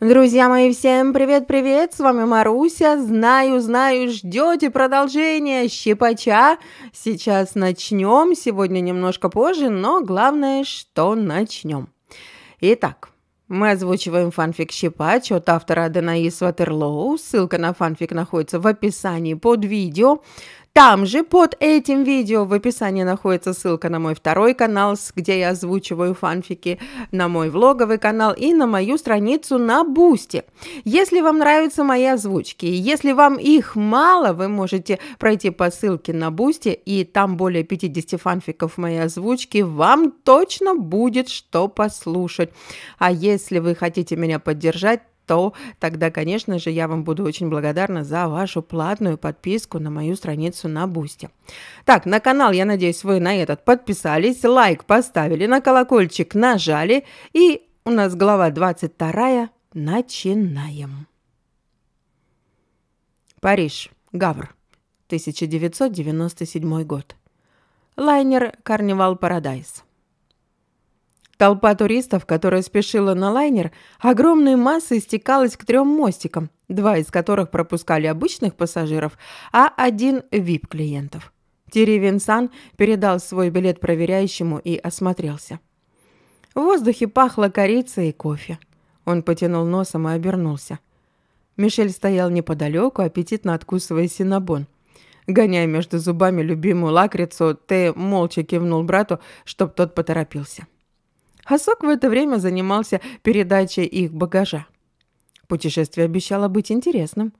Друзья мои, всем привет-привет, с вами Маруся, знаю, знаю, ждете продолжения щипача, сейчас начнем, сегодня немножко позже, но главное, что начнем. Итак, мы озвучиваем фанфик «Щипач» от автора Данаис Ватерлоу. Ссылка на фанфик находится в описании под видео. Там же под этим видео в описании находится ссылка на мой второй канал, где я озвучиваю фанфики, на мой влоговый канал и на мою страницу на Бусти. Если вам нравятся мои озвучки, если вам их мало, вы можете пройти по ссылке на Бусти, и там более 50 фанфиков моей озвучки, вам точно будет что послушать. А если вы хотите меня поддержать, 100, тогда, конечно же, я вам буду очень благодарна за вашу платную подписку на мою страницу на Бусти. Так, на канал, я надеюсь, вы на этот подписались, лайк поставили, на колокольчик нажали, и у нас глава 22. Начинаем. Париж, Гавр, 1997 год. Лайнер «Карнивал Парадайз». Толпа туристов, которая спешила на лайнер, огромной массой стекалась к трем мостикам, два из которых пропускали обычных пассажиров, а один вип VIP-клиентов. Тири Винсан передал свой билет проверяющему и осмотрелся. В воздухе пахло корицей и кофе. Он потянул носом и обернулся. Мишель стоял неподалеку, аппетитно откусывая синабон. Гоняя между зубами любимую лакрицу, Т молча кивнул брату, чтоб тот поторопился. Хасок в это время занимался передачей их багажа. Путешествие обещало быть интересным,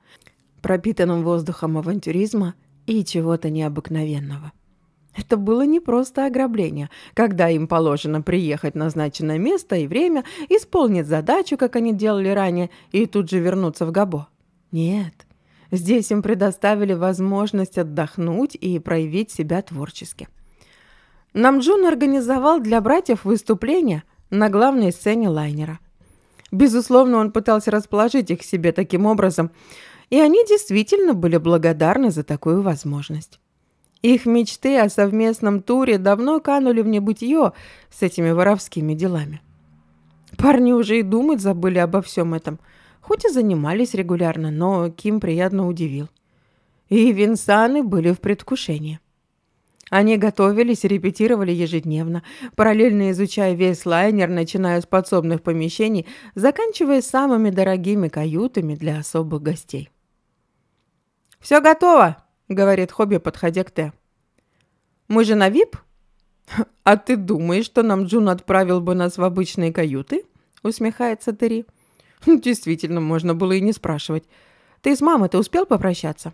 пропитанным воздухом авантюризма и чего-то необыкновенного. Это было не просто ограбление, когда им положено приехать на назначенное место и время, исполнить задачу, как они делали ранее, и тут же вернуться в Габо. Нет, здесь им предоставили возможность отдохнуть и проявить себя творчески. Намджун организовал для братьев выступление на главной сцене лайнера. Безусловно, он пытался расположить их себе таким образом, и они действительно были благодарны за такую возможность. Их мечты о совместном туре давно канули в небытие с этими воровскими делами. Парни уже и думать забыли обо всем этом, хоть и занимались регулярно, но Ким приятно удивил. И Винсаны были в предвкушении. Они готовились и репетировали ежедневно, параллельно изучая весь лайнер, начиная с подсобных помещений, заканчивая самыми дорогими каютами для особых гостей. «Все готово!» — говорит Хобби, подходя к Т. «Мы же на ВИП?» «А ты думаешь, что нам Джун отправил бы нас в обычные каюты?» — усмехается Терри. «Действительно, можно было и не спрашивать. Ты с мамой-то успел попрощаться?»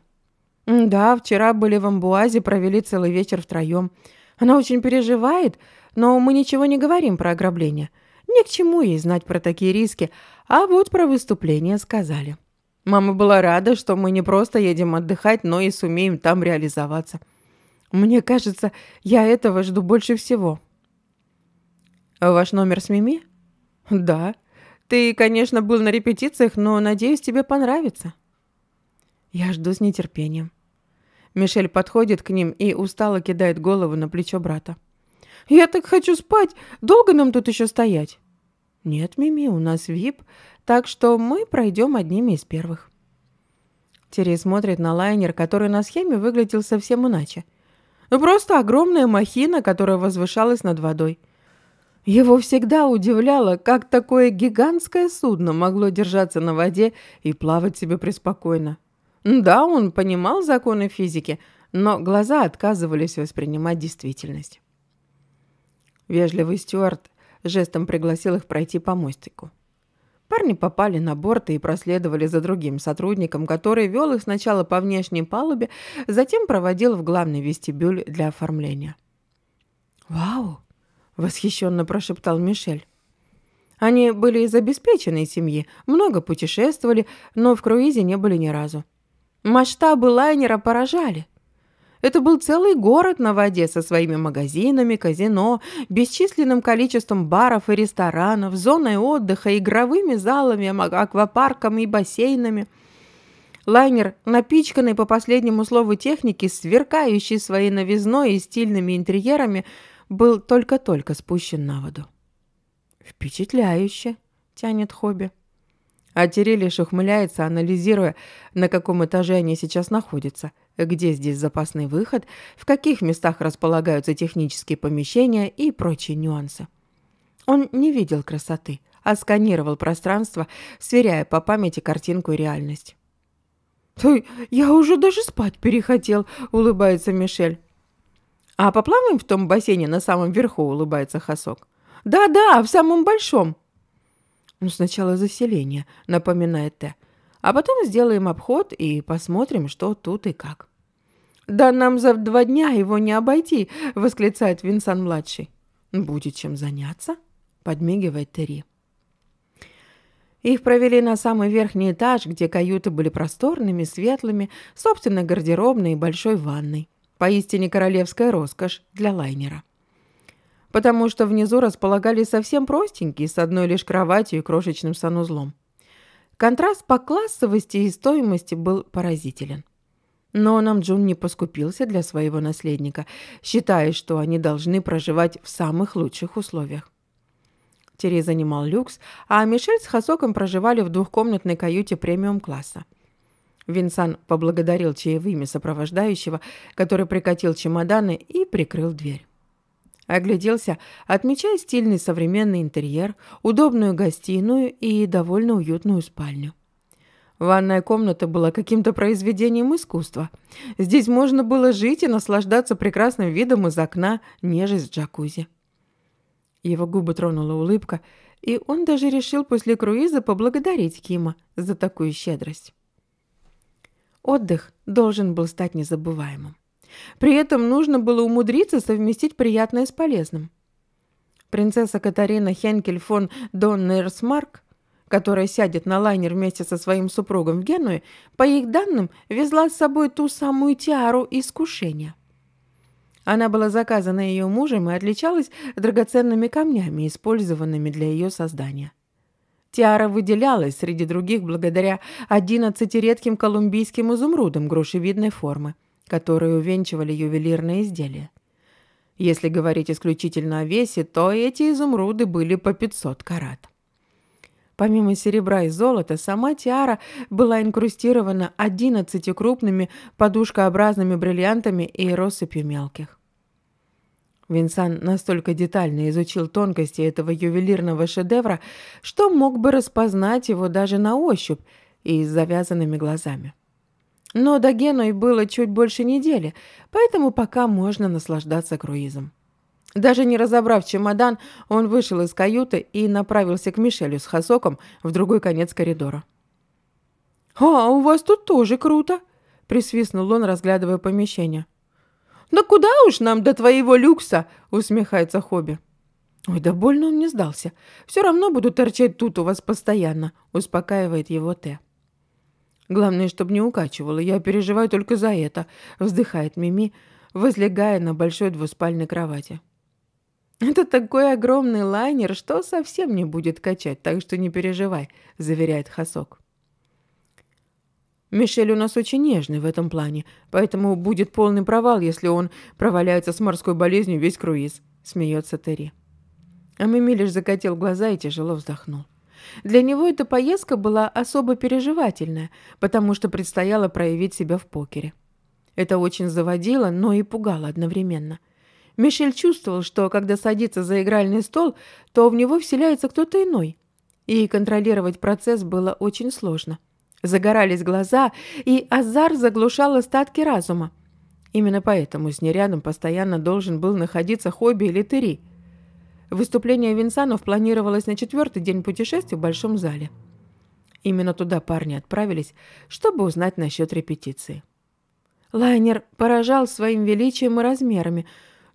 «Да, вчера были в Амбуазе, провели целый вечер втроем. Она очень переживает, но мы ничего не говорим про ограбление. Ни к чему ей знать про такие риски, а вот про выступление сказали. Мама была рада, что мы не просто едем отдыхать, но и сумеем там реализоваться. Мне кажется, я этого жду больше всего». «Ваш номер с Мими?» «Да. Ты, конечно, был на репетициях, но, надеюсь, тебе понравится». «Я жду с нетерпением. Мишель подходит к ним и устало кидает голову на плечо брата. «Я так хочу спать! Долго нам тут еще стоять?» «Нет, Мими, у нас ВИП, так что мы пройдем одними из первых». Терри смотрит на лайнер, который на схеме выглядел совсем иначе. Просто огромная махина, которая возвышалась над водой. Его всегда удивляло, как такое гигантское судно могло держаться на воде и плавать себе преспокойно. Да, он понимал законы физики, но глаза отказывались воспринимать действительность. Вежливый Стюарт жестом пригласил их пройти по мостику. Парни попали на борт и проследовали за другим сотрудником, который вел их сначала по внешней палубе, затем проводил в главный вестибюль для оформления. «Вау!» — восхищенно прошептал Мишель. Они были из обеспеченной семьи, много путешествовали, но в круизе не были ни разу. Масштабы лайнера поражали. Это был целый город на воде со своими магазинами, казино, бесчисленным количеством баров и ресторанов, зоной отдыха, игровыми залами, аквапарком и бассейнами. Лайнер, напичканный по последнему слову техники, сверкающий своей новизной и стильными интерьерами, был только-только спущен на воду. «Впечатляюще!» — тянет Хобби. А Тирель лишь ухмыляется, анализируя, на каком этаже они сейчас находятся, где здесь запасный выход, в каких местах располагаются технические помещения и прочие нюансы. Он не видел красоты, а сканировал пространство, сверяя по памяти картинку и реальность. «Ой, я уже даже спать перехотел», — улыбается Мишель. «А поплаваем в том бассейне на самом верху?» — улыбается Хасок. «Да-да, в самом большом». «Ну, сначала заселение», — напоминает Т. «А потом сделаем обход и посмотрим, что тут и как». «Да нам за два дня его не обойти!» — восклицает Винсан-младший. «Будет чем заняться», — подмигивает Терри. Их провели на самый верхний этаж, где каюты были просторными, светлыми, собственной гардеробной и большой ванной. Поистине королевская роскошь для лайнера потому что внизу располагались совсем простенькие, с одной лишь кроватью и крошечным санузлом. Контраст по классовости и стоимости был поразителен. Но Намджун не поскупился для своего наследника, считая, что они должны проживать в самых лучших условиях. Терри занимал люкс, а Мишель с Хасоком проживали в двухкомнатной каюте премиум-класса. Винсан поблагодарил чаевыми сопровождающего, который прикатил чемоданы и прикрыл дверь. Огляделся, отмечая стильный современный интерьер, удобную гостиную и довольно уютную спальню. Ванная комната была каким-то произведением искусства. Здесь можно было жить и наслаждаться прекрасным видом из окна, нежесть джакузи. Его губы тронула улыбка, и он даже решил после круиза поблагодарить Кима за такую щедрость. Отдых должен был стать незабываемым. При этом нужно было умудриться совместить приятное с полезным. Принцесса Катарина Хенкель фон Доннерсмарк, которая сядет на лайнер вместе со своим супругом в Генуе, по их данным, везла с собой ту самую тиару искушения. Она была заказана ее мужем и отличалась драгоценными камнями, использованными для ее создания. Тиара выделялась среди других благодаря 11 редким колумбийским изумрудам грушевидной формы – которые увенчивали ювелирные изделия. Если говорить исключительно о весе, то эти изумруды были по 500 карат. Помимо серебра и золота, сама тиара была инкрустирована 11 крупными подушкообразными бриллиантами и россыпью мелких. Винсан настолько детально изучил тонкости этого ювелирного шедевра, что мог бы распознать его даже на ощупь и с завязанными глазами. Но до Генуи было чуть больше недели, поэтому пока можно наслаждаться круизом. Даже не разобрав чемодан, он вышел из каюты и направился к Мишелю с Хасоком в другой конец коридора. «А, у вас тут тоже круто!» – присвистнул он, разглядывая помещение. «Да куда уж нам до твоего люкса!» – усмехается Хобби. «Ой, да больно он не сдался. Все равно буду торчать тут у вас постоянно», – успокаивает его Т. Главное, чтобы не укачивало. Я переживаю только за это», — вздыхает Мими, возлегая на большой двуспальной кровати. «Это такой огромный лайнер, что совсем не будет качать, так что не переживай», — заверяет Хасок. «Мишель у нас очень нежный в этом плане, поэтому будет полный провал, если он проваляется с морской болезнью весь круиз», — смеется Терри. А Мими лишь закатил глаза и тяжело вздохнул. Для него эта поездка была особо переживательная, потому что предстояло проявить себя в покере. Это очень заводило, но и пугало одновременно. Мишель чувствовал, что когда садится за игральный стол, то в него вселяется кто-то иной. И контролировать процесс было очень сложно. Загорались глаза, и азар заглушал остатки разума. Именно поэтому с ней рядом постоянно должен был находиться хобби или тыри – Выступление Винсанов планировалось на четвертый день путешествия в Большом зале. Именно туда парни отправились, чтобы узнать насчет репетиции. Лайнер поражал своим величием и размерами.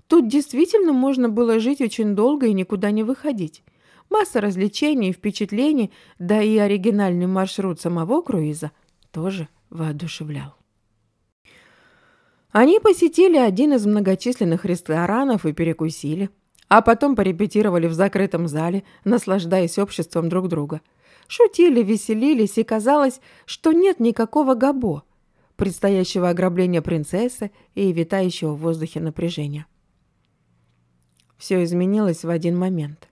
Тут действительно можно было жить очень долго и никуда не выходить. Масса развлечений и впечатлений, да и оригинальный маршрут самого круиза тоже воодушевлял. Они посетили один из многочисленных ресторанов и перекусили – а потом порепетировали в закрытом зале, наслаждаясь обществом друг друга. Шутили, веселились, и казалось, что нет никакого габо, предстоящего ограбления принцессы и витающего в воздухе напряжения. Все изменилось в один момент.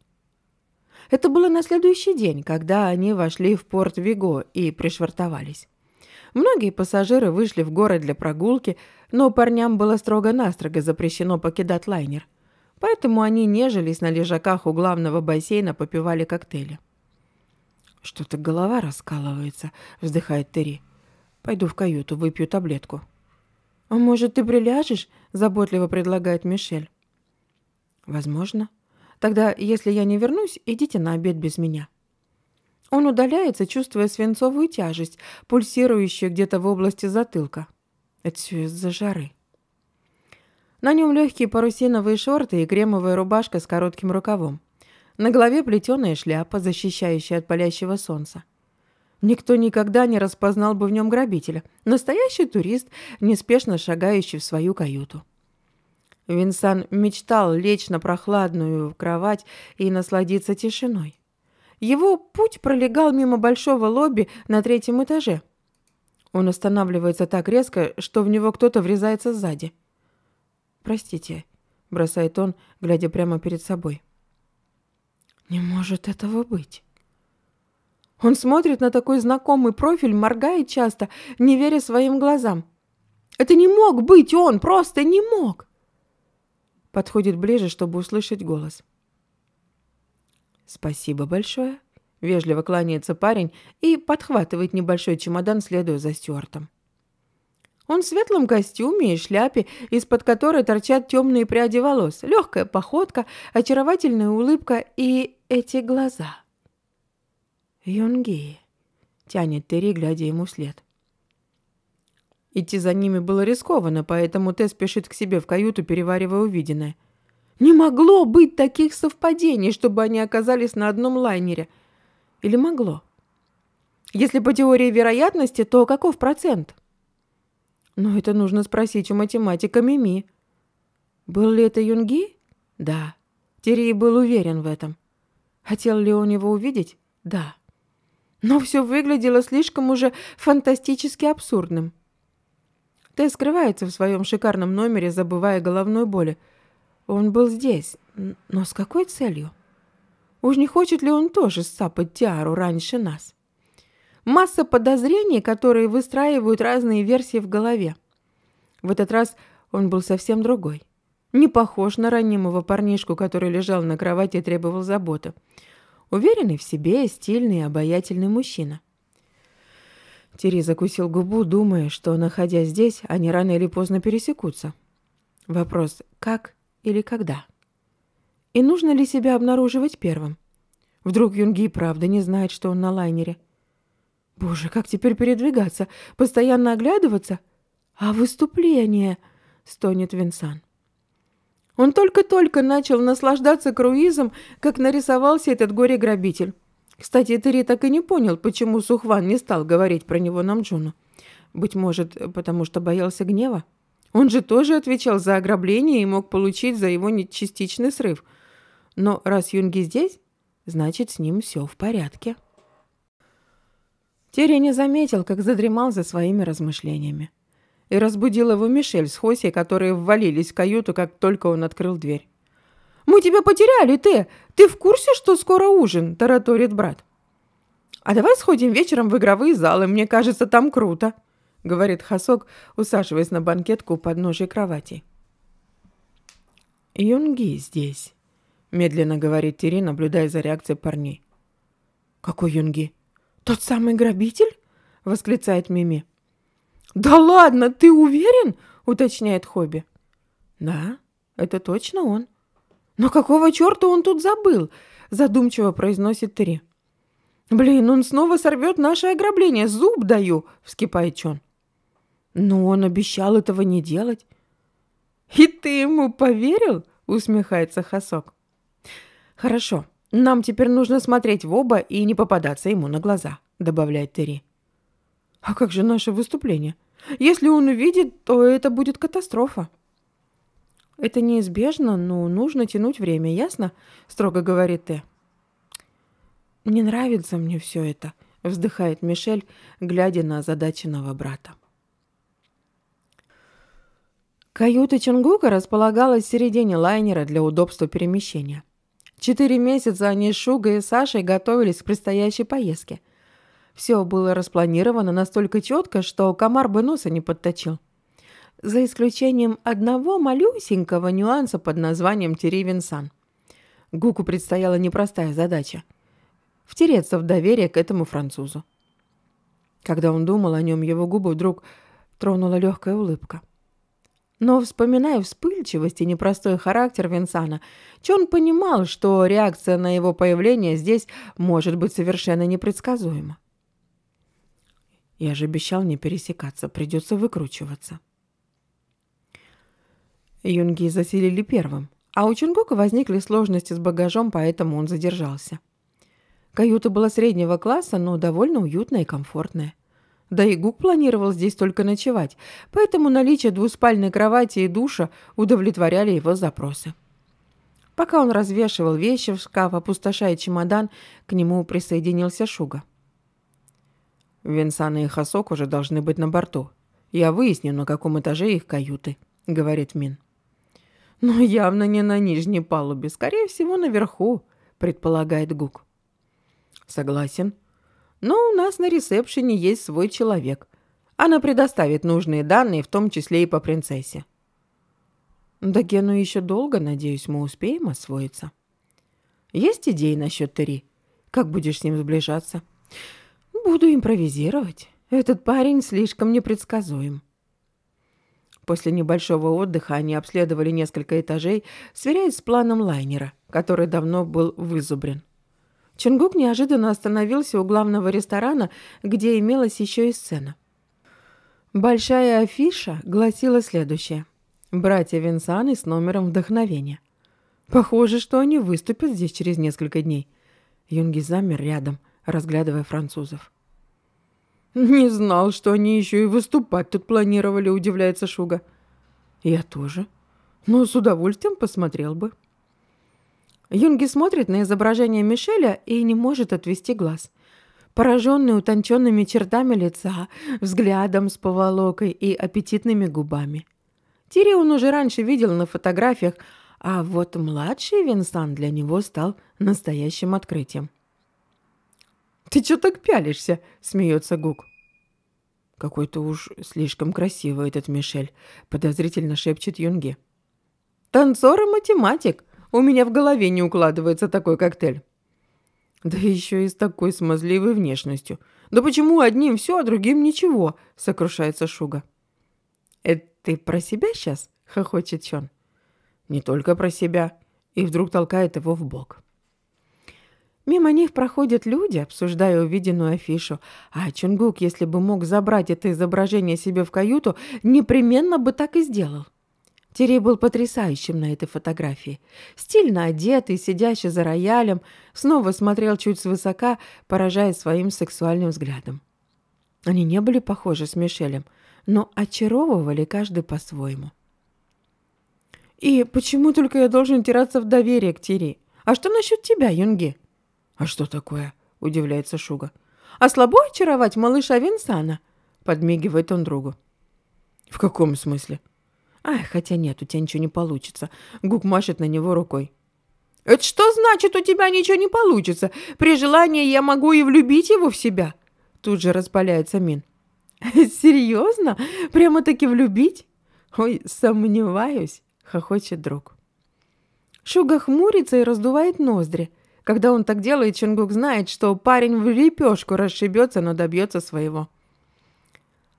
Это было на следующий день, когда они вошли в порт Виго и пришвартовались. Многие пассажиры вышли в город для прогулки, но парням было строго-настрого запрещено покидать лайнер – поэтому они нежились на лежаках у главного бассейна, попивали коктейли. «Что-то голова раскалывается», — вздыхает Терри. «Пойду в каюту, выпью таблетку». «А может, ты приляжешь?» — заботливо предлагает Мишель. «Возможно. Тогда, если я не вернусь, идите на обед без меня». Он удаляется, чувствуя свинцовую тяжесть, пульсирующую где-то в области затылка. Это все из-за жары. На нем легкие парусиновые шорты и кремовая рубашка с коротким рукавом. На голове плетеная шляпа, защищающая от палящего солнца. Никто никогда не распознал бы в нем грабителя. Настоящий турист, неспешно шагающий в свою каюту. Винсан мечтал лечь на прохладную кровать и насладиться тишиной. Его путь пролегал мимо большого лобби на третьем этаже. Он останавливается так резко, что в него кто-то врезается сзади. «Простите», — бросает он, глядя прямо перед собой. «Не может этого быть». Он смотрит на такой знакомый профиль, моргает часто, не веря своим глазам. «Это не мог быть он, просто не мог!» Подходит ближе, чтобы услышать голос. «Спасибо большое», — вежливо кланяется парень и подхватывает небольшой чемодан, следуя за Стюартом. Он в светлом костюме и шляпе, из-под которой торчат темные пряди волос, легкая походка, очаровательная улыбка и эти глаза. «Юнги», — тянет Терри, глядя ему вслед. Идти за ними было рискованно, поэтому Тэ спешит к себе в каюту, переваривая увиденное. «Не могло быть таких совпадений, чтобы они оказались на одном лайнере. Или могло?» Если по теории вероятности, то каков процент? Но это нужно спросить у математика Мими. Был ли это Юнги? Да. Терри был уверен в этом. Хотел ли он его увидеть? Да. Но все выглядело слишком уже фантастически абсурдным. Тесс скрывается в своем шикарном номере, забывая головной боли. Он был здесь, но с какой целью? Уж не хочет ли он тоже сцапать Тиару раньше нас? Масса подозрений, которые выстраивают разные версии в голове. В этот раз он был совсем другой. Не похож на ранимого парнишку, который лежал на кровати и требовал заботы. Уверенный в себе, стильный и обаятельный мужчина. Тири закусил губу, думая, что, находясь здесь, они рано или поздно пересекутся. Вопрос «как» или «когда?» И нужно ли себя обнаруживать первым? Вдруг Юнги правда не знает, что он на лайнере – Боже, как теперь передвигаться? Постоянно оглядываться? А выступление? Стонет Винсан. Он только-только начал наслаждаться круизом, как нарисовался этот горе-грабитель. Кстати, Терри так и не понял, почему Сухван не стал говорить про него Намджуну. Быть может, потому что боялся гнева? Он же тоже отвечал за ограбление и мог получить за его частичный срыв. Но раз Юнги здесь, значит, с ним все в порядке. Терри не заметил, как задремал за своими размышлениями. И разбудил его Мишель с Хоси, которые ввалились в каюту, как только он открыл дверь. «Мы тебя потеряли, ты. Ты в курсе, что скоро ужин?» – тараторит брат. «А давай сходим вечером в игровые залы, мне кажется, там круто», — говорит Хасок, усаживаясь на банкетку у подножия кровати. «Юнги здесь», — медленно говорит Терри, наблюдая за реакцией парней. «Какой Юнги?» «Тот самый грабитель?» — восклицает Мими. «Да ладно, ты уверен?» — уточняет Хобби. «Да, это точно он». «Но какого черта он тут забыл?» — задумчиво произносит Три. «Блин, он снова сорвет наше ограбление, зуб даю!» — вскипает Чон. «Но он обещал этого не делать». «И ты ему поверил?» — усмехается Хасок. «Хорошо, «Нам теперь нужно смотреть в оба и не попадаться ему на глаза», — добавляет Терри. «А как же наше выступление? Если он увидит, то это будет катастрофа». «Это неизбежно, но нужно тянуть время, ясно?» — строго говорит Т. «Не нравится мне все это», — вздыхает Мишель, глядя на озадаченного брата. Каюта Чунгука располагалась в середине лайнера для удобства перемещения. Четыре месяца они с Шугой и Сашей готовились к предстоящей поездке. Все было распланировано настолько четко, что комар бы носа не подточил. За исключением одного малюсенького нюанса под названием Теревинсан. Гуку предстояла непростая задача – втереться в доверие к этому французу. Когда он думал о нем, его губы вдруг тронула легкая улыбка. Но вспоминая вспыльчивость и непростой характер Винсана, Чон понимал, что реакция на его появление здесь может быть совершенно непредсказуема. «Я же обещал не пересекаться, придется выкручиваться». Юнги заселили первым, а у Чунгука возникли сложности с багажом, поэтому он задержался. Каюта была среднего класса, но довольно уютная и комфортная. Да и Гук планировал здесь только ночевать, поэтому наличие двуспальной кровати и душа удовлетворяли его запросы. Пока он развешивал вещи в шкаф, опустошая чемодан, к нему присоединился Шуга. Венсан и Хасок уже должны быть на борту. Я выясню, на каком этаже их каюты», — говорит Мин. «Но явно не на нижней палубе, скорее всего, наверху», — предполагает Гук. «Согласен», — но у нас на ресепшене есть свой человек. Она предоставит нужные данные, в том числе и по принцессе. Да, Гену еще долго, надеюсь, мы успеем освоиться. Есть идеи насчет Тери? Как будешь с ним сближаться? Буду импровизировать. Этот парень слишком непредсказуем. После небольшого отдыха они обследовали несколько этажей, сверяясь с планом лайнера, который давно был вызубрен. Чунгук неожиданно остановился у главного ресторана, где имелась еще и сцена. Большая афиша гласила следующее. «Братья Винсаны с номером вдохновения». «Похоже, что они выступят здесь через несколько дней». Юнги замер рядом, разглядывая французов. «Не знал, что они еще и выступать тут планировали», — удивляется Шуга. «Я тоже. Но с удовольствием посмотрел бы». Юнги смотрит на изображение Мишеля и не может отвести глаз. Пораженный утонченными чертами лица, взглядом с поволокой и аппетитными губами. Тири он уже раньше видел на фотографиях, а вот младший Винсан для него стал настоящим открытием. «Ты чё так пялишься?» – смеется Гук. «Какой-то уж слишком красивый этот Мишель», – подозрительно шепчет Юнги. «Танцор и математик», у меня в голове не укладывается такой коктейль. Да еще и с такой смазливой внешностью. Да почему одним все, а другим ничего? Сокрушается Шуга. Это ты про себя сейчас? Хохочет Чон. Не только про себя. И вдруг толкает его в бок. Мимо них проходят люди, обсуждая увиденную афишу. А Чунгук, если бы мог забрать это изображение себе в каюту, непременно бы так и сделал. Терей был потрясающим на этой фотографии. Стильно одетый, сидящий за роялем, снова смотрел чуть свысока, поражая своим сексуальным взглядом. Они не были похожи с Мишелем, но очаровывали каждый по-своему. «И почему только я должен теряться в доверие к Тири? А что насчет тебя, Юнги?» «А что такое?» – удивляется Шуга. «А слабо очаровать малыша Винсана?» – подмигивает он другу. «В каком смысле?» «Ай, хотя нет, у тебя ничего не получится». Гук машет на него рукой. «Это что значит, у тебя ничего не получится? При желании я могу и влюбить его в себя?» Тут же распаляется Мин. «Серьезно? Прямо-таки влюбить?» «Ой, сомневаюсь», — хохочет друг. Шуга хмурится и раздувает ноздри. Когда он так делает, Чингук знает, что парень в лепешку расшибется, но добьется своего.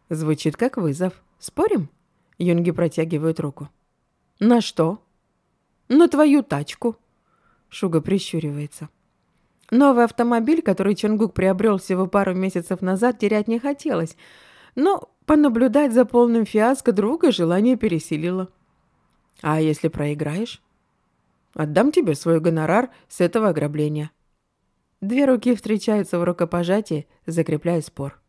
Звучит как вызов. Спорим? Юнги протягивает руку. «На что?» «На твою тачку». Шуга прищуривается. Новый автомобиль, который Чонгук приобрел всего пару месяцев назад, терять не хотелось. Но понаблюдать за полным фиаско друга желание пересилило. «А если проиграешь?» «Отдам тебе свой гонорар с этого ограбления». Две руки встречаются в рукопожатии, закрепляя спор.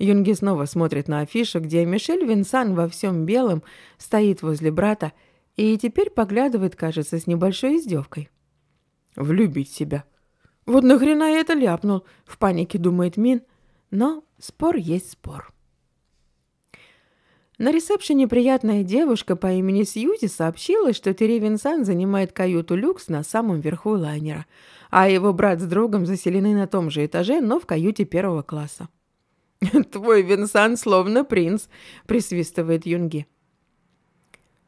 Юнги снова смотрит на афишу, где Мишель Винсан во всем белом стоит возле брата и теперь поглядывает, кажется, с небольшой издевкой. «Влюбить себя». «Вот нахрена я это ляпнул?» — в панике думает Мин. Но спор есть спор. На ресепшене приятная девушка по имени Сьюзи сообщила, что Терри Винсан занимает каюту люкс на самом верху лайнера, а его брат с другом заселены на том же этаже, но в каюте первого класса. «Твой Винсан словно принц», — присвистывает Юнги.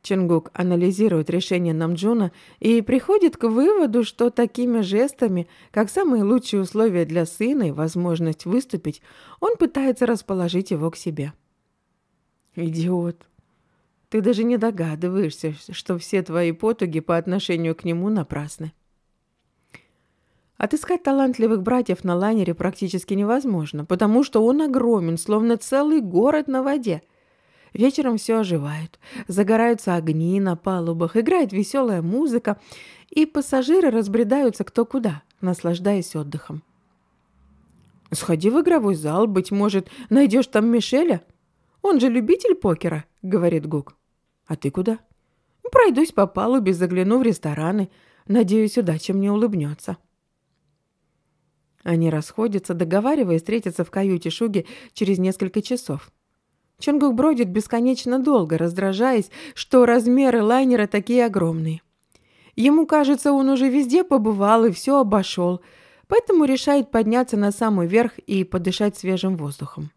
Ченгук анализирует решение Намджуна и приходит к выводу, что такими жестами, как самые лучшие условия для сына и возможность выступить, он пытается расположить его к себе. «Идиот! Ты даже не догадываешься, что все твои потуги по отношению к нему напрасны». Отыскать талантливых братьев на лайнере практически невозможно, потому что он огромен, словно целый город на воде. Вечером все оживает, загораются огни на палубах, играет веселая музыка, и пассажиры разбредаются кто куда, наслаждаясь отдыхом. «Сходи в игровой зал, быть может, найдешь там Мишеля? Он же любитель покера», — говорит Гук. «А ты куда?» «Пройдусь по палубе, загляну в рестораны. Надеюсь, удача мне улыбнется». Они расходятся, договаривая встретиться в каюте Шуги через несколько часов. Чонгук бродит бесконечно долго, раздражаясь, что размеры лайнера такие огромные. Ему кажется, он уже везде побывал и все обошел, поэтому решает подняться на самый верх и подышать свежим воздухом.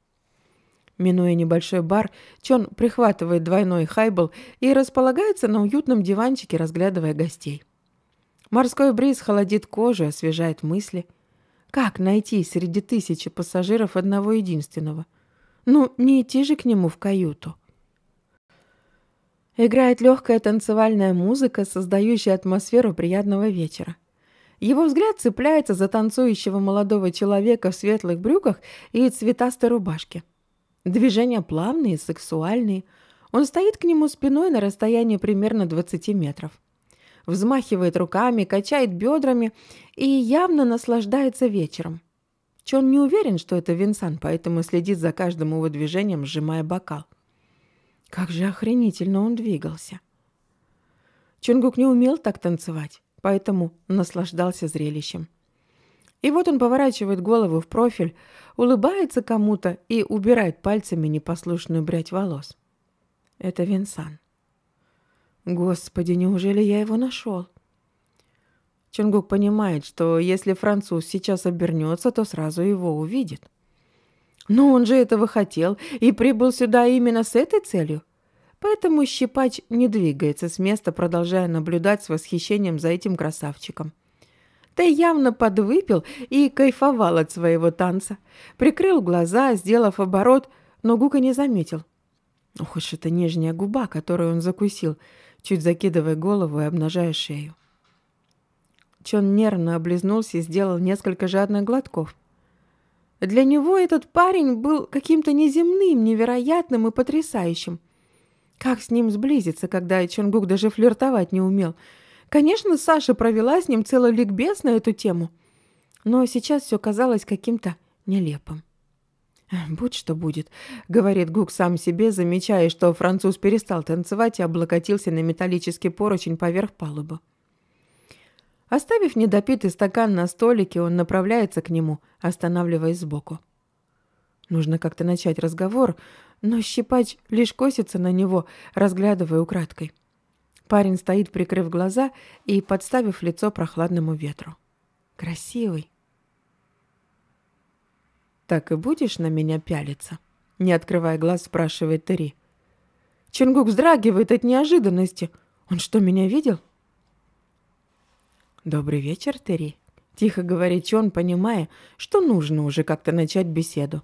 Минуя небольшой бар, Чон прихватывает двойной хайбл и располагается на уютном диванчике, разглядывая гостей. Морской бриз холодит кожу, освежает мысли – как найти среди тысячи пассажиров одного единственного? Ну, не идти же к нему в каюту. Играет легкая танцевальная музыка, создающая атмосферу приятного вечера. Его взгляд цепляется за танцующего молодого человека в светлых брюках и цветастой рубашке. Движения плавные, сексуальные. Он стоит к нему спиной на расстоянии примерно 20 метров взмахивает руками, качает бедрами и явно наслаждается вечером. Чон не уверен, что это Винсан, поэтому следит за каждым его движением, сжимая бокал. Как же охренительно он двигался. Чонгук не умел так танцевать, поэтому наслаждался зрелищем. И вот он поворачивает голову в профиль, улыбается кому-то и убирает пальцами непослушную прядь волос. Это Винсан. Господи, неужели я его нашел? Чунгук понимает, что если француз сейчас обернется, то сразу его увидит. Но он же этого хотел и прибыл сюда именно с этой целью. Поэтому щипач не двигается с места, продолжая наблюдать с восхищением за этим красавчиком. Ты явно подвыпил и кайфовал от своего танца. Прикрыл глаза, сделав оборот, но Гука не заметил. Ох уж эта нижняя губа, которую он закусил чуть закидывая голову и обнажая шею. Чон нервно облизнулся и сделал несколько жадных глотков. Для него этот парень был каким-то неземным, невероятным и потрясающим. Как с ним сблизиться, когда Чонгук даже флиртовать не умел? Конечно, Саша провела с ним целый ликбез на эту тему, но сейчас все казалось каким-то нелепым. «Будь что будет», — говорит Гук сам себе, замечая, что француз перестал танцевать и облокотился на металлический поручень поверх палубы. Оставив недопитый стакан на столике, он направляется к нему, останавливаясь сбоку. Нужно как-то начать разговор, но щипач лишь косится на него, разглядывая украдкой. Парень стоит, прикрыв глаза и подставив лицо прохладному ветру. Красивый, «Так и будешь на меня пялиться?» Не открывая глаз, спрашивает Тери. Чингук вздрагивает от неожиданности. «Он что, меня видел?» «Добрый вечер, Тери», — тихо говорит Чон, понимая, что нужно уже как-то начать беседу.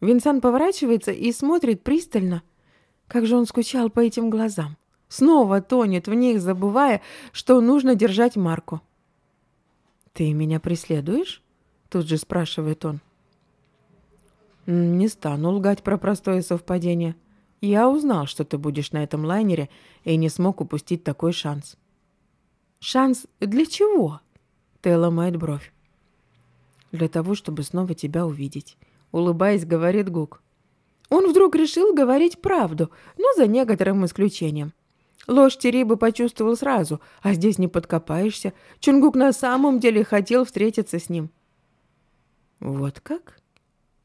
Винсан поворачивается и смотрит пристально. Как же он скучал по этим глазам. Снова тонет в них, забывая, что нужно держать марку. «Ты меня преследуешь?» — тут же спрашивает он. Не стану лгать про простое совпадение. Я узнал, что ты будешь на этом лайнере, и не смог упустить такой шанс. Шанс для чего? Ты ломает бровь. Для того, чтобы снова тебя увидеть. Улыбаясь, говорит Гук. Он вдруг решил говорить правду, но за некоторым исключением. Ложь Тири почувствовал сразу, а здесь не подкопаешься. Чунгук на самом деле хотел встретиться с ним. Вот как?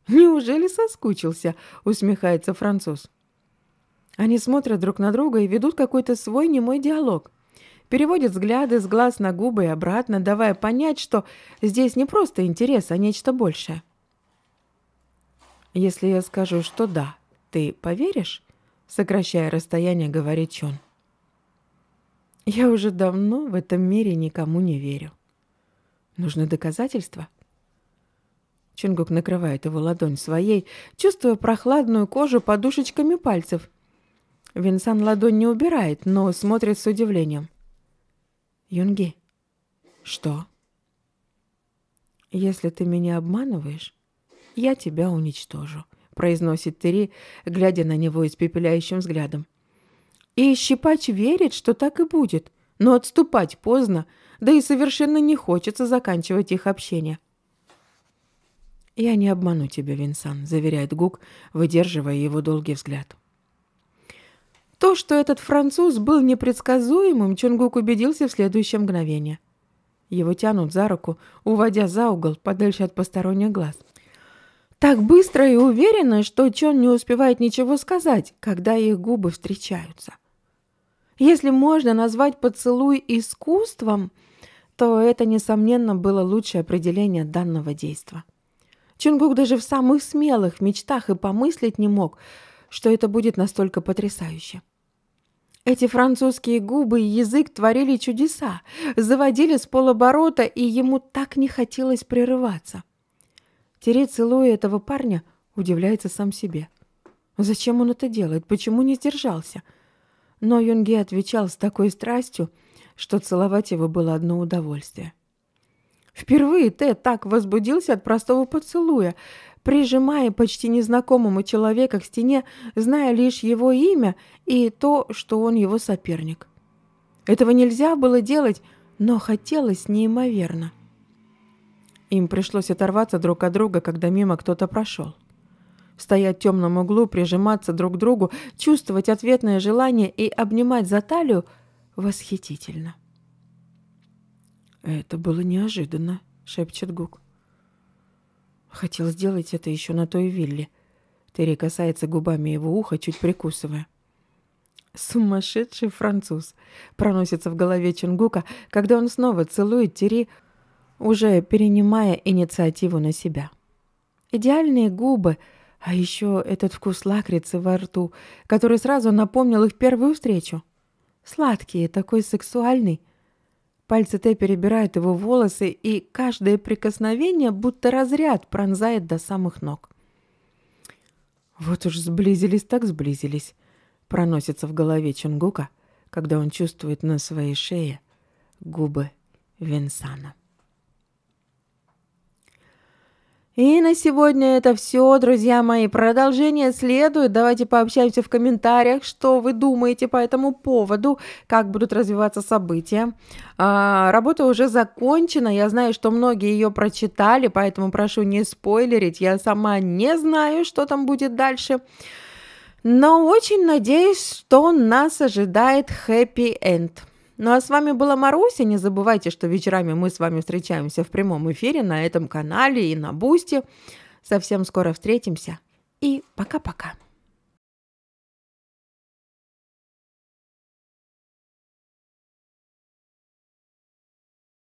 «Неужели соскучился?» — усмехается француз. Они смотрят друг на друга и ведут какой-то свой немой диалог. Переводят взгляды с глаз на губы и обратно, давая понять, что здесь не просто интерес, а нечто большее. «Если я скажу, что да, ты поверишь?» Сокращая расстояние, говорит Чон. «Я уже давно в этом мире никому не верю. Нужны доказательства?» Чунгук накрывает его ладонь своей, чувствуя прохладную кожу подушечками пальцев. Винсан ладонь не убирает, но смотрит с удивлением. «Юнги, что?» «Если ты меня обманываешь, я тебя уничтожу», — произносит Тери, глядя на него испепеляющим взглядом. И щипач верит, что так и будет, но отступать поздно, да и совершенно не хочется заканчивать их общение. «Я не обману тебя, Винсан», — заверяет Гук, выдерживая его долгий взгляд. То, что этот француз был непредсказуемым, Чонгук убедился в следующее мгновение. Его тянут за руку, уводя за угол, подальше от посторонних глаз. Так быстро и уверенно, что Чон не успевает ничего сказать, когда их губы встречаются. Если можно назвать поцелуй искусством, то это, несомненно, было лучшее определение данного действия. Чунгук даже в самых смелых мечтах и помыслить не мог, что это будет настолько потрясающе. Эти французские губы и язык творили чудеса, заводили с полоборота, и ему так не хотелось прерываться. Терри, целуя этого парня, удивляется сам себе. Зачем он это делает? Почему не сдержался? Но Юнге отвечал с такой страстью, что целовать его было одно удовольствие. Впервые Тед так возбудился от простого поцелуя. Прижимая почти незнакомому человека к стене, зная лишь его имя и то, что он его соперник. Этого нельзя было делать, но хотелось неимоверно. Им пришлось оторваться друг от друга, когда мимо кто-то прошел. Стоять в темном углу, прижиматься друг к другу, чувствовать ответное желание и обнимать за талию – восхитительно. «Это было неожиданно», — шепчет Гук. «Хотел сделать это еще на той вилле». Терри касается губами его уха, чуть прикусывая. «Сумасшедший француз!» — проносится в голове Чингука, когда он снова целует Терри, уже перенимая инициативу на себя. Идеальные губы, а еще этот вкус лакрицы во рту, который сразу напомнил их первую встречу. Сладкий, такой сексуальный — Пальцы Тэ перебирают его волосы, и каждое прикосновение будто разряд пронзает до самых ног. «Вот уж сблизились так сблизились», — проносится в голове Чунгука, когда он чувствует на своей шее губы Винсана. И на сегодня это все, друзья мои. Продолжение следует. Давайте пообщаемся в комментариях, что вы думаете по этому поводу, как будут развиваться события. А, работа уже закончена. Я знаю, что многие ее прочитали, поэтому прошу не спойлерить. Я сама не знаю, что там будет дальше. Но очень надеюсь, что нас ожидает хэппи-энд. Ну а с вами была Маруся. Не забывайте, что вечерами мы с вами встречаемся в прямом эфире на этом канале и на Бусти. Совсем скоро встретимся. И пока-пока.